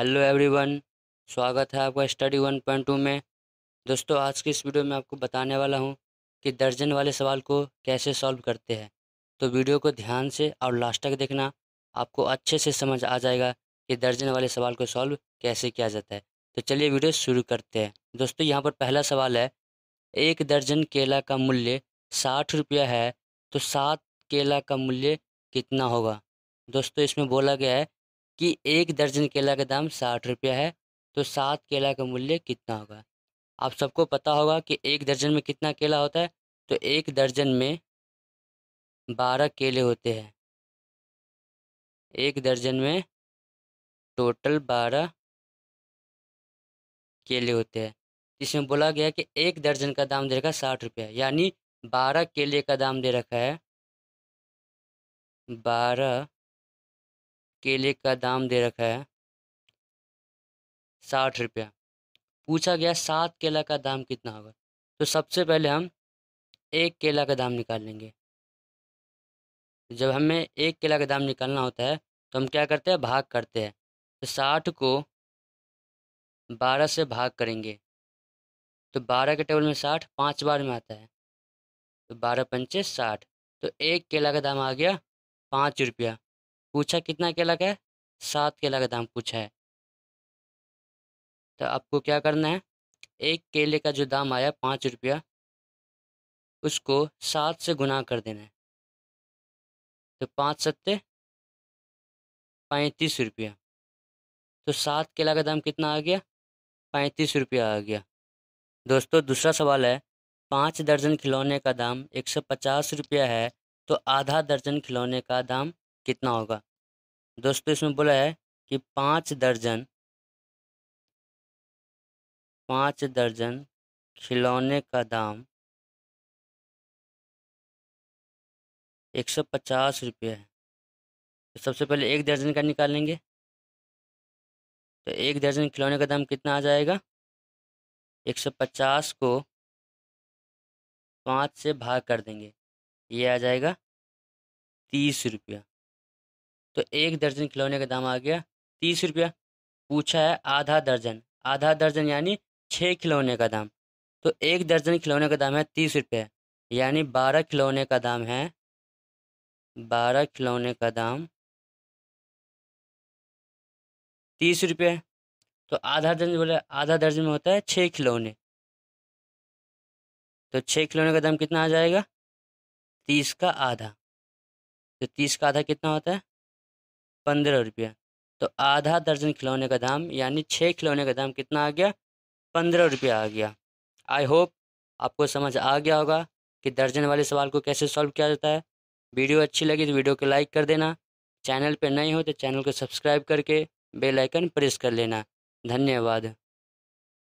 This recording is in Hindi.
हेलो एवरीवन स्वागत है आपका स्टडी वन पॉइंट टू में दोस्तों आज की इस वीडियो में आपको बताने वाला हूँ कि दर्जन वाले सवाल को कैसे सॉल्व करते हैं तो वीडियो को ध्यान से और लास्ट तक देखना आपको अच्छे से समझ आ जाएगा कि दर्जन वाले सवाल को सॉल्व कैसे किया जाता है तो चलिए वीडियो शुरू करते हैं दोस्तों यहाँ पर पहला सवाल है एक दर्जन केला का मूल्य साठ रुपया है तो सात केला का मूल्य कितना होगा दोस्तों इसमें बोला गया है कि एक दर्जन केला का दाम साठ रुपया है तो सात केला का मूल्य कितना होगा आप सबको पता होगा कि एक दर्जन में कितना केला होता है तो एक दर्जन में बारह केले होते हैं एक दर्जन में टोटल बारह केले होते हैं इसमें बोला गया कि एक दर्जन का दाम दे रखा है साठ रुपया यानी बारह केले का दाम दे रखा है बारह केले का दाम दे रखा है साठ रुपया पूछा गया सात केला का दाम कितना होगा तो सबसे पहले हम एक केला का दाम निकाल लेंगे जब हमें एक केला का दाम निकालना होता है तो हम क्या करते हैं भाग करते हैं तो साठ को बारह से भाग करेंगे तो बारह के टेबल में साठ पाँच बार में आता है तो बारह पंचे साठ तो एक केला का दाम आ गया पाँच रुपया पूछा कितना केला का है सात केला का दाम पूछा है तो आपको क्या करना है एक केले का जो दाम आया पाँच रुपया उसको सात से गुना कर देना है तो पाँच सत्ते पैंतीस रुपया तो सात केला का दाम कितना आ गया पैंतीस रुपया आ गया दोस्तों दूसरा सवाल है पाँच दर्जन खिलौने का दाम एक सौ पचास रुपया है तो आधा दर्जन खिलौने का दाम कितना होगा दोस्तों इसमें बोला है कि पाँच दर्जन पाँच दर्जन खिलौने का दाम एक सौ पचास रुपये है तो सबसे पहले एक दर्जन का निकालेंगे तो एक दर्जन खिलौने का दाम कितना आ जाएगा एक सौ पचास को पाँच से भाग कर देंगे ये आ जाएगा तीस रुपया तो एक दर्जन खिलौने का दाम आ गया तीस रुपया पूछा है आधा दर्जन आधा दर्जन यानी छः खिलौने का दाम तो एक दर्जन खिलौने का दाम है तीस रुपये यानी बारह खिलौने का दाम है बारह खिलौने का दाम तीस रुपये तो आधा दर्जन बोले आधा दर्जन में होता है छः खिलौने तो छः खिलौने का दाम कितना आ जाएगा तीस का आधा तो तीस का आधा कितना होता है पंद्रह रुपये तो आधा दर्जन खिलौने का दाम यानी छः खिलौने का दाम कितना आ गया पंद्रह रुपये आ गया आई होप आपको समझ आ गया होगा कि दर्जन वाले सवाल को कैसे सॉल्व किया जाता है वीडियो अच्छी लगी तो वीडियो को लाइक कर देना चैनल पर नए हो तो चैनल को सब्सक्राइब करके बेल आइकन प्रेस कर लेना धन्यवाद